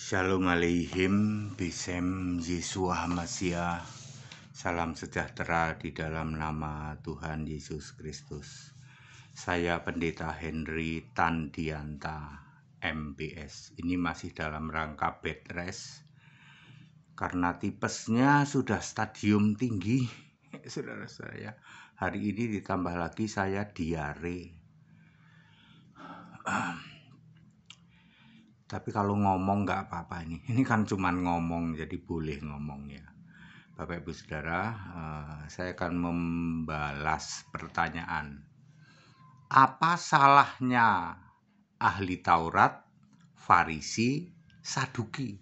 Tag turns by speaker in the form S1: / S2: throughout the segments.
S1: Shalom Aleihim, Bisem Yesua Hamasia, salam sejahtera di dalam nama Tuhan Yesus Kristus. Saya Pendeta Henry Tandianta, MBS. Ini masih dalam rangka bed rest, karena tipesnya sudah stadium tinggi, saudara saya. Hari ini ditambah lagi saya diare. Tapi kalau ngomong nggak apa-apa ini. Ini kan cuman ngomong jadi boleh ngomong ya. Bapak Ibu Saudara, uh, saya akan membalas pertanyaan. Apa salahnya ahli Taurat, Farisi, Saduki?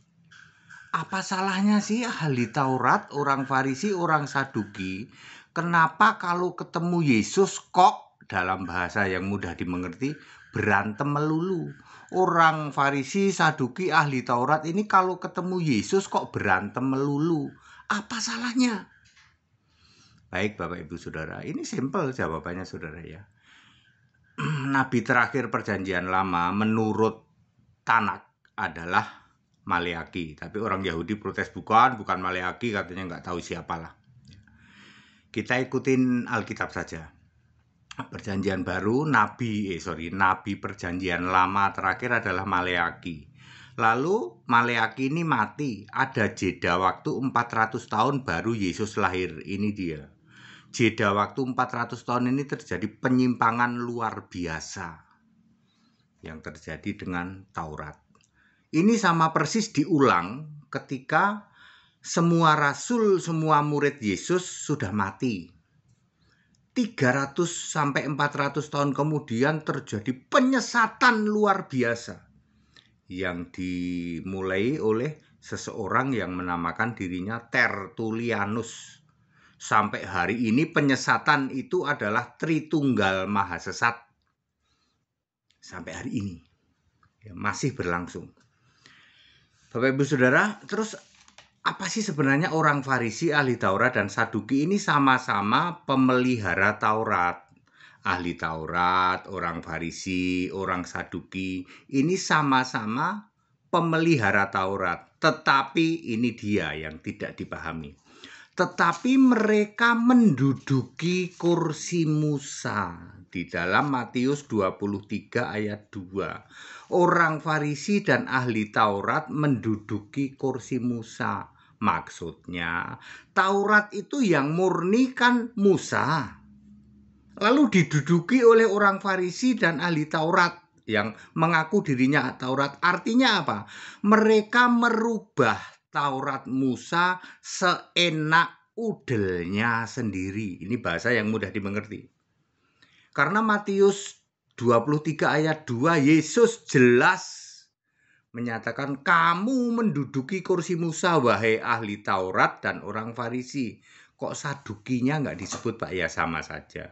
S1: Apa salahnya sih ahli Taurat, orang Farisi, orang Saduki? Kenapa kalau ketemu Yesus kok dalam bahasa yang mudah dimengerti berantem melulu? orang Farisi, Saduki, ahli Taurat ini kalau ketemu Yesus kok berantem melulu? Apa salahnya? Baik Bapak Ibu Saudara, ini simpel jawabannya Saudara ya. Nabi terakhir perjanjian lama menurut Tanak adalah Maleaki, tapi orang Yahudi protes bukan, bukan Maleaki katanya nggak tahu siapalah. Kita ikutin Alkitab saja perjanjian baru nabi eh sorry nabi perjanjian lama terakhir adalah Maleaki lalu Maleaki ini mati ada jeda waktu 400 tahun baru Yesus lahir ini dia jeda waktu 400 tahun ini terjadi penyimpangan luar biasa yang terjadi dengan Taurat ini sama persis diulang ketika semua rasul, semua murid Yesus sudah mati 300 sampai 400 tahun kemudian terjadi penyesatan luar biasa yang dimulai oleh seseorang yang menamakan dirinya Tertullianus. Sampai hari ini penyesatan itu adalah Tritunggal Maha Sesat. Sampai hari ini ya, masih berlangsung. Bapak Ibu Saudara, terus apa sih sebenarnya orang Farisi, ahli Taurat, dan Saduki ini sama-sama pemelihara Taurat? Ahli Taurat, orang Farisi, orang Saduki, ini sama-sama pemelihara Taurat. Tetapi ini dia yang tidak dipahami. Tetapi mereka menduduki kursi Musa di dalam Matius 23 ayat 2. Orang Farisi dan ahli Taurat menduduki kursi Musa Maksudnya, Taurat itu yang murni kan Musa. Lalu diduduki oleh orang Farisi dan ahli Taurat yang mengaku dirinya Taurat. Artinya apa? Mereka merubah Taurat Musa seenak udelnya sendiri. Ini bahasa yang mudah dimengerti. Karena Matius 23 ayat 2 Yesus jelas menyatakan kamu menduduki kursi Musa wahai ahli Taurat dan orang Farisi. Kok Sadukinya nggak disebut Pak? Ya sama saja.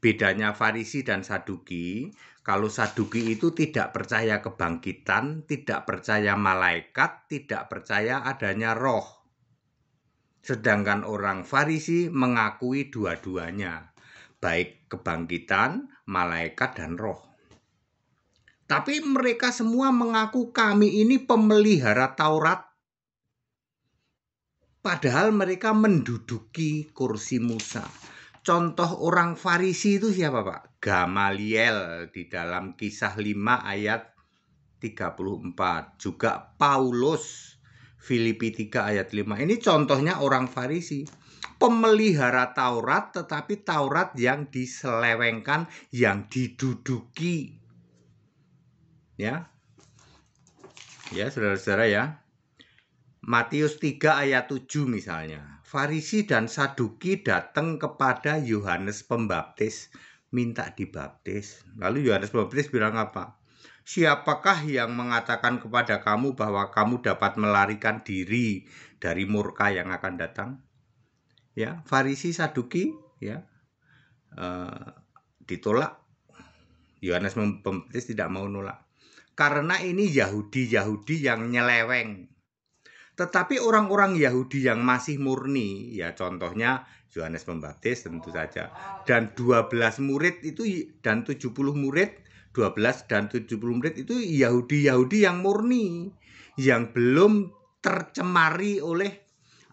S1: Bedanya Farisi dan Saduki, kalau Saduki itu tidak percaya kebangkitan, tidak percaya malaikat, tidak percaya adanya roh. Sedangkan orang Farisi mengakui dua-duanya, baik kebangkitan, malaikat, dan roh. Tapi mereka semua mengaku kami ini pemelihara Taurat. Padahal mereka menduduki kursi Musa. Contoh orang Farisi itu siapa Pak? Gamaliel di dalam kisah 5 ayat 34. Juga Paulus Filipi 3 ayat 5. Ini contohnya orang Farisi. Pemelihara Taurat tetapi Taurat yang diselewengkan, yang diduduki ya. Ya, saudara-saudara ya. Matius 3 ayat 7 misalnya. Farisi dan Saduki datang kepada Yohanes Pembaptis minta dibaptis. Lalu Yohanes Pembaptis bilang apa? Siapakah yang mengatakan kepada kamu bahwa kamu dapat melarikan diri dari murka yang akan datang? Ya, Farisi Saduki ya. Uh, ditolak. Yohanes Pembaptis tidak mau nolak karena ini Yahudi-Yahudi yang nyeleweng. Tetapi orang-orang Yahudi yang masih murni, ya contohnya Yohanes Pembaptis tentu saja, dan 12 murid itu dan 70 murid, 12 dan 70 murid itu Yahudi-Yahudi yang murni, yang belum tercemari oleh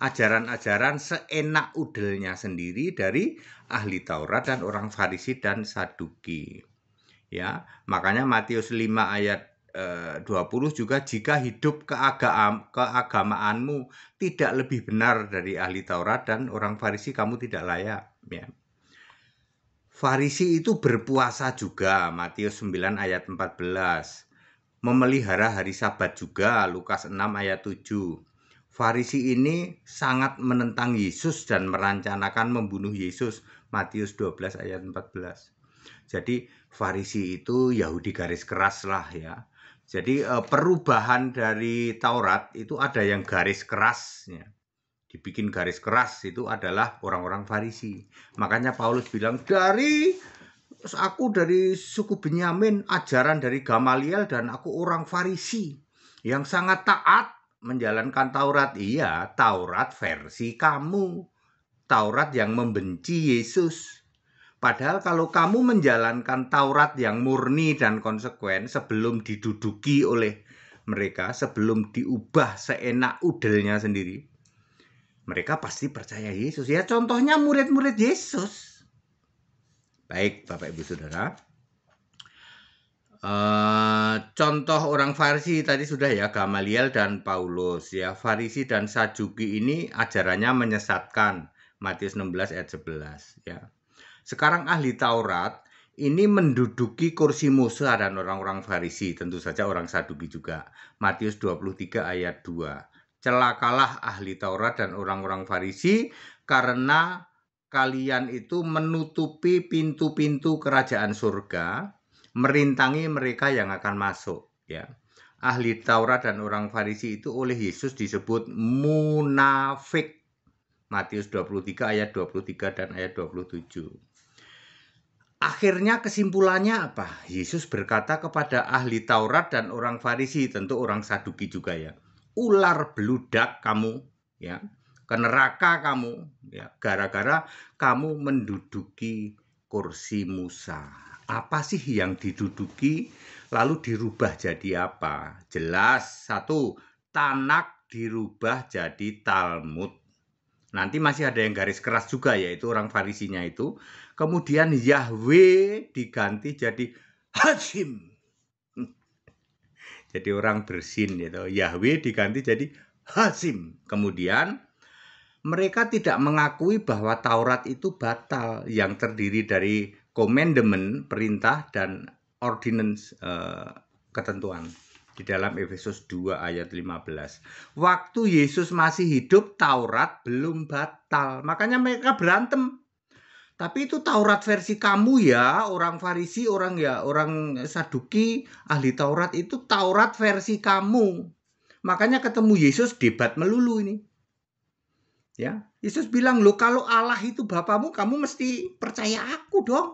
S1: ajaran-ajaran seenak udelnya sendiri dari ahli Taurat dan orang Farisi dan Saduki. Ya, makanya Matius 5 ayat 20 eh, juga jika hidup keagamaanmu tidak lebih benar dari ahli Taurat dan orang Farisi kamu tidak layak ya. Farisi itu berpuasa juga Matius 9 ayat 14 memelihara hari sabat juga Lukas 6 ayat 7 Farisi ini sangat menentang Yesus dan merencanakan membunuh Yesus Matius 12 ayat 14 jadi Farisi itu Yahudi garis keras lah ya jadi eh, perubahan dari Taurat itu ada yang garis kerasnya. Dibikin garis keras itu adalah orang-orang Farisi. Makanya Paulus bilang dari aku dari suku Benyamin, ajaran dari Gamaliel dan aku orang Farisi yang sangat taat menjalankan Taurat. Iya, Taurat versi kamu. Taurat yang membenci Yesus. Padahal kalau kamu menjalankan Taurat yang murni dan konsekuen sebelum diduduki oleh mereka, sebelum diubah seenak udelnya sendiri, mereka pasti percaya Yesus. Ya contohnya murid-murid Yesus. Baik Bapak Ibu Saudara. Uh, contoh orang Farisi tadi sudah ya Gamaliel dan Paulus ya Farisi dan Sajuki ini ajarannya menyesatkan Matius 16 ayat 11 ya sekarang ahli Taurat ini menduduki kursi Musa dan orang-orang Farisi, tentu saja orang Saduki juga. Matius 23 ayat 2. Celakalah ahli Taurat dan orang-orang Farisi karena kalian itu menutupi pintu-pintu kerajaan surga, merintangi mereka yang akan masuk, ya. Ahli Taurat dan orang Farisi itu oleh Yesus disebut munafik. Matius 23 ayat 23 dan ayat 27. Akhirnya kesimpulannya apa? Yesus berkata kepada ahli Taurat dan orang Farisi, tentu orang Saduki juga ya. Ular beludak kamu, ya. Ke neraka kamu, ya. Gara-gara kamu menduduki kursi Musa. Apa sih yang diduduki lalu dirubah jadi apa? Jelas satu, tanak dirubah jadi Talmud. Nanti masih ada yang garis keras juga yaitu orang Farisinya itu Kemudian Yahweh diganti jadi Hashim. Jadi orang bersin gitu. Yahweh diganti jadi Hashim. Kemudian mereka tidak mengakui bahwa Taurat itu batal yang terdiri dari komendemen, perintah dan ordinance uh, ketentuan di dalam Efesus 2 ayat 15. Waktu Yesus masih hidup, Taurat belum batal. Makanya mereka berantem. Tapi itu Taurat versi kamu ya, orang Farisi, orang ya, orang Saduki, ahli Taurat itu Taurat versi kamu. Makanya ketemu Yesus debat melulu ini. Ya, Yesus bilang, "Loh, kalau Allah itu Bapamu, kamu mesti percaya aku dong."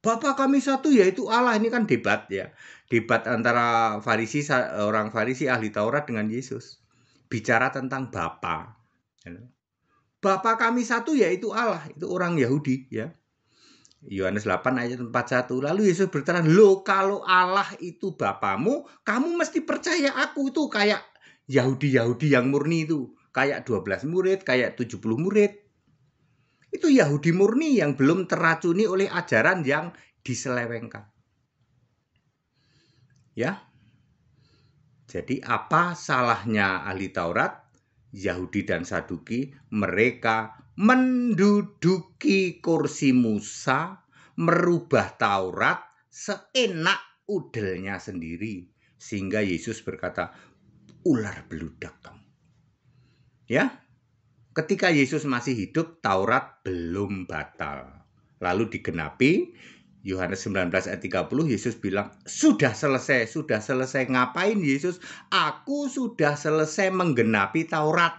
S1: Bapa kami satu yaitu Allah ini kan debat ya. Debat antara Farisi orang Farisi ahli Taurat dengan Yesus. Bicara tentang Bapa. Ya. Bapak kami satu yaitu Allah, itu orang Yahudi ya. Yohanes 8 ayat 41. Lalu Yesus berteran "Lo kalau Allah itu bapamu, kamu mesti percaya aku itu kayak Yahudi-Yahudi yang murni itu, kayak 12 murid, kayak 70 murid." Itu Yahudi murni yang belum teracuni oleh ajaran yang diselewengkan. Ya. Jadi apa salahnya ahli Taurat Yahudi dan Saduki, mereka menduduki kursi Musa, merubah Taurat seenak udelnya sendiri. Sehingga Yesus berkata, ular beludak kamu. Ya, ketika Yesus masih hidup, Taurat belum batal. Lalu digenapi, Yohanes 19 ayat 30 Yesus bilang, "Sudah selesai, sudah selesai. Ngapain Yesus? Aku sudah selesai menggenapi Taurat."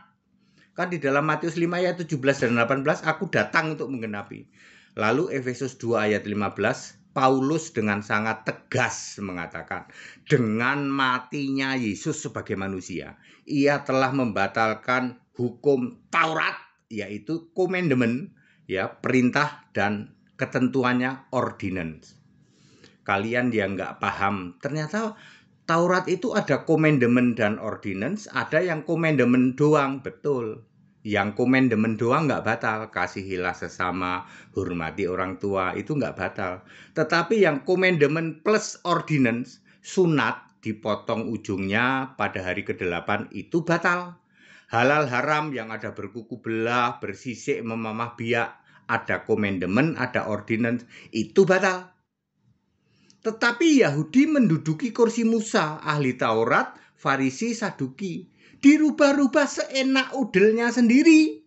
S1: Kan di dalam Matius 5 ayat 17 dan 18, aku datang untuk menggenapi. Lalu Efesus 2 ayat 15, Paulus dengan sangat tegas mengatakan, "Dengan matinya Yesus sebagai manusia, ia telah membatalkan hukum Taurat, yaitu komendemen, ya, perintah dan ketentuannya ordinance. Kalian yang nggak paham, ternyata Taurat itu ada komendemen dan ordinance, ada yang komendemen doang, betul. Yang komendemen doang nggak batal, kasihilah sesama, hormati orang tua, itu nggak batal. Tetapi yang komendemen plus ordinance, sunat dipotong ujungnya pada hari ke-8 itu batal. Halal haram yang ada berkuku belah, bersisik memamah biak ada komendemen, ada ordinance, itu batal. Tetapi Yahudi menduduki kursi Musa, ahli Taurat, Farisi, Saduki. Dirubah-rubah seenak udelnya sendiri.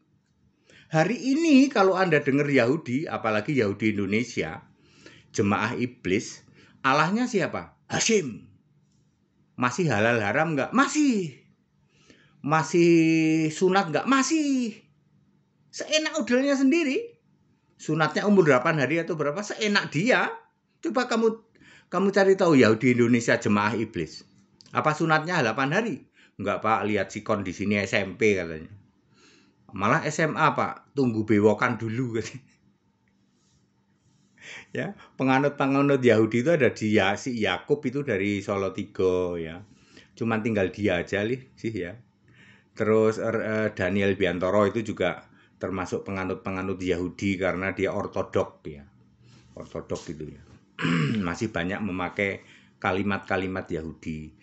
S1: Hari ini kalau Anda dengar Yahudi, apalagi Yahudi Indonesia, jemaah iblis, Allahnya siapa? Hashim. Masih halal haram nggak? Masih. Masih sunat nggak? Masih. Seenak udelnya sendiri sunatnya umur 8 hari atau berapa seenak dia. Coba kamu kamu cari tahu ya di Indonesia jemaah iblis. Apa sunatnya 8 hari? Enggak Pak, lihat si di sini SMP katanya. Malah SMA Pak, tunggu bewokan dulu katanya. ya, penganut-penganut Yahudi itu ada di ya, si Yakub itu dari Solo Tigo ya. Cuman tinggal dia aja lih sih ya. Terus er, eh, Daniel Biantoro itu juga termasuk penganut-penganut Yahudi karena dia ortodok ya ortodok gitu ya masih banyak memakai kalimat-kalimat Yahudi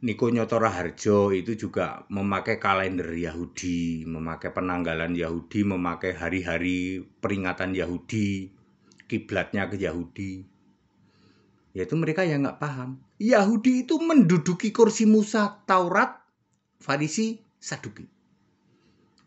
S1: Niko Nyotora Harjo itu juga memakai kalender Yahudi memakai penanggalan Yahudi memakai hari-hari peringatan Yahudi kiblatnya ke Yahudi yaitu mereka yang nggak paham Yahudi itu menduduki kursi Musa Taurat Farisi Saduki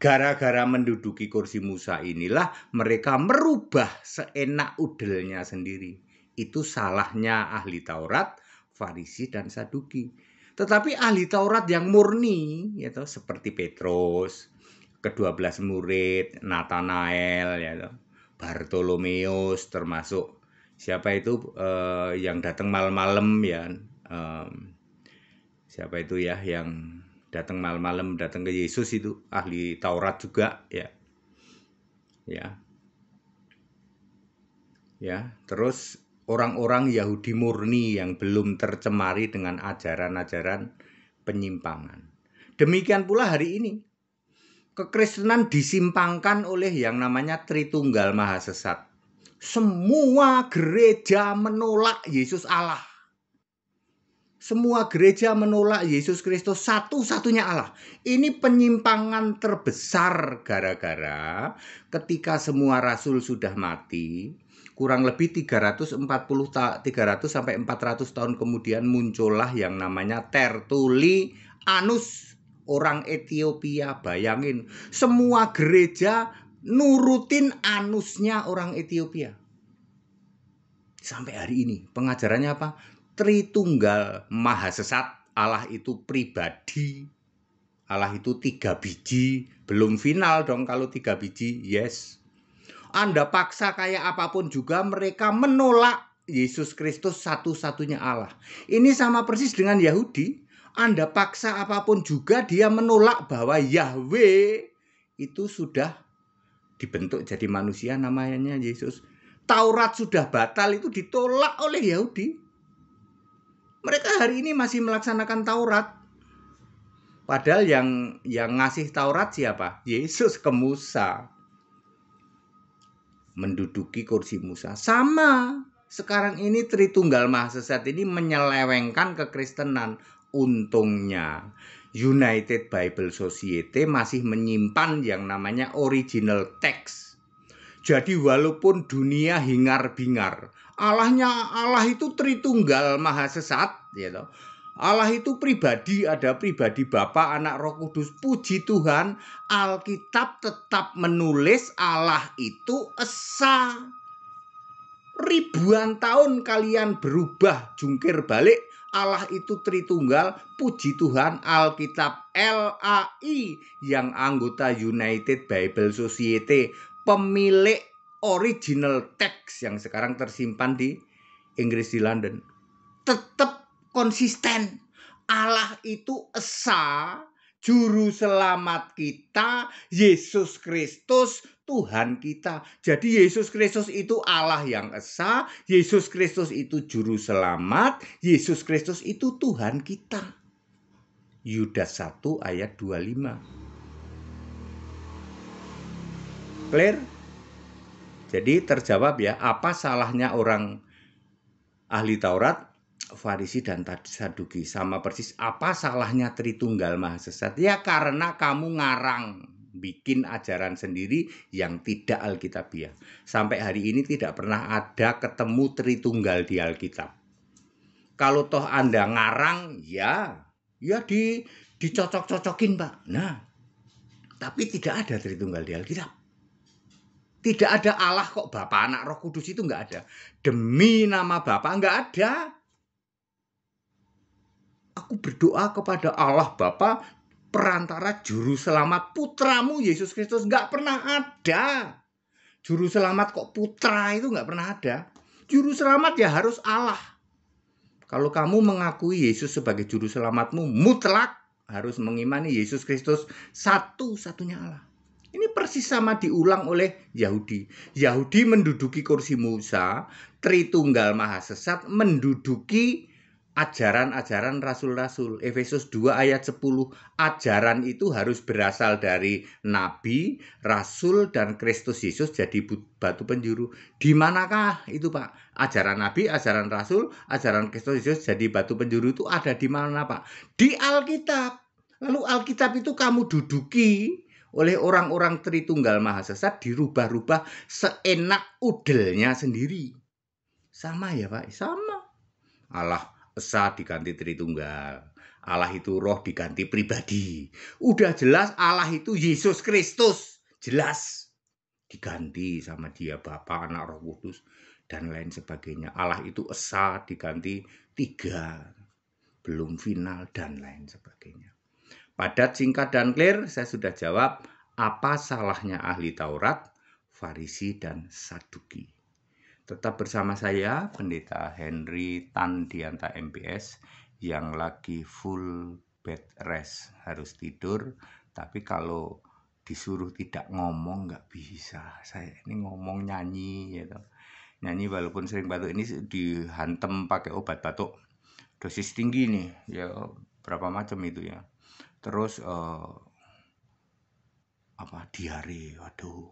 S1: Gara-gara menduduki kursi Musa inilah mereka merubah seenak udelnya sendiri. Itu salahnya ahli Taurat, Farisi dan Saduki. Tetapi ahli Taurat yang murni, yaitu seperti Petrus, kedua belas murid, Nathanael, yaitu Bartolomeus termasuk siapa itu eh, yang datang malam-malam ya, eh, siapa itu ya yang datang malam-malam datang ke Yesus itu ahli Taurat juga ya ya ya terus orang-orang Yahudi murni yang belum tercemari dengan ajaran-ajaran penyimpangan demikian pula hari ini kekristenan disimpangkan oleh yang namanya Tritunggal Maha Sesat semua gereja menolak Yesus Allah semua gereja menolak Yesus Kristus satu-satunya Allah. Ini penyimpangan terbesar gara-gara ketika semua rasul sudah mati, kurang lebih 340 ta, 300 sampai 400 tahun kemudian muncullah yang namanya Tertuli Anus orang Ethiopia bayangin semua gereja nurutin anusnya orang Ethiopia sampai hari ini pengajarannya apa Tritunggal Maha Sesat Allah itu pribadi Allah itu tiga biji belum final dong kalau tiga biji yes Anda paksa kayak apapun juga mereka menolak Yesus Kristus satu-satunya Allah ini sama persis dengan Yahudi Anda paksa apapun juga dia menolak bahwa Yahweh itu sudah dibentuk jadi manusia namanya Yesus Taurat sudah batal itu ditolak oleh Yahudi mereka hari ini masih melaksanakan Taurat. Padahal yang yang ngasih Taurat siapa? Yesus ke Musa. Menduduki kursi Musa. Sama. Sekarang ini Tritunggal Mahasesat ini menyelewengkan kekristenan. Untungnya United Bible Society masih menyimpan yang namanya original text. Jadi walaupun dunia hingar-bingar, Allahnya Allah itu Tritunggal Maha Sesat gitu. Ya Allah itu pribadi, ada pribadi Bapa, Anak, Roh Kudus. Puji Tuhan, Alkitab tetap menulis Allah itu esa. Ribuan tahun kalian berubah, jungkir balik, Allah itu Tritunggal, puji Tuhan Alkitab LAI yang anggota United Bible Society, pemilik original teks yang sekarang tersimpan di Inggris di London tetap konsisten Allah itu esa juru selamat kita Yesus Kristus Tuhan kita jadi Yesus Kristus itu Allah yang esa Yesus Kristus itu juru selamat Yesus Kristus itu Tuhan kita Yudas 1 ayat 25 clear jadi terjawab ya, apa salahnya orang ahli Taurat, Farisi dan Saduki sama persis. Apa salahnya Tritunggal Mahasesat? Ya karena kamu ngarang bikin ajaran sendiri yang tidak alkitabiah. Sampai hari ini tidak pernah ada ketemu Tritunggal di Alkitab. Kalau toh Anda ngarang, ya ya di dicocok-cocokin, Pak. Nah, tapi tidak ada Tritunggal di Alkitab. Tidak ada Allah kok bapak Anak, Roh Kudus itu nggak ada. Demi nama bapak nggak ada. Aku berdoa kepada Allah Bapa perantara juru selamat putramu Yesus Kristus nggak pernah ada. Juru selamat kok putra itu nggak pernah ada. Juru selamat ya harus Allah. Kalau kamu mengakui Yesus sebagai juru selamatmu, mutlak harus mengimani Yesus Kristus satu-satunya Allah. Ini persis sama diulang oleh Yahudi. Yahudi menduduki kursi Musa, Tritunggal Maha Sesat menduduki ajaran-ajaran rasul-rasul. Efesus 2 ayat 10, ajaran itu harus berasal dari nabi, rasul dan Kristus Yesus jadi batu penjuru. Di manakah itu, Pak? Ajaran nabi, ajaran rasul, ajaran Kristus Yesus jadi batu penjuru itu ada di mana, Pak? Di Alkitab. Lalu Alkitab itu kamu duduki, oleh orang-orang Tritunggal Mahasesat dirubah-rubah seenak udelnya sendiri. Sama ya Pak, sama. Allah Esa diganti Tritunggal. Allah itu roh diganti pribadi. Udah jelas Allah itu Yesus Kristus. Jelas. Diganti sama dia Bapa, Anak, Roh Kudus dan lain sebagainya. Allah itu Esa diganti tiga. Belum final dan lain sebagainya. Padat, singkat, dan clear, saya sudah jawab apa salahnya ahli Taurat, Farisi, dan Saduki. Tetap bersama saya, Pendeta Henry Tan Dianta MPS, yang lagi full bed rest, harus tidur. Tapi kalau disuruh tidak ngomong nggak bisa. Saya ini ngomong nyanyi, gitu. Nyanyi walaupun sering batuk ini dihantem pakai obat batuk dosis tinggi nih, ya berapa macam itu ya terus eh, apa diare waduh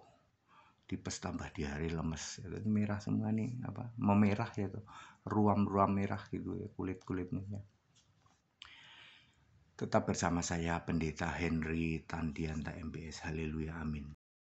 S1: tipes tambah diare lemes itu merah semua nih apa memerah ya tuh ruam-ruam merah gitu ya kulit-kulitnya ya. Tetap bersama saya Pendeta Henry Tandianta MBS. Haleluya amin.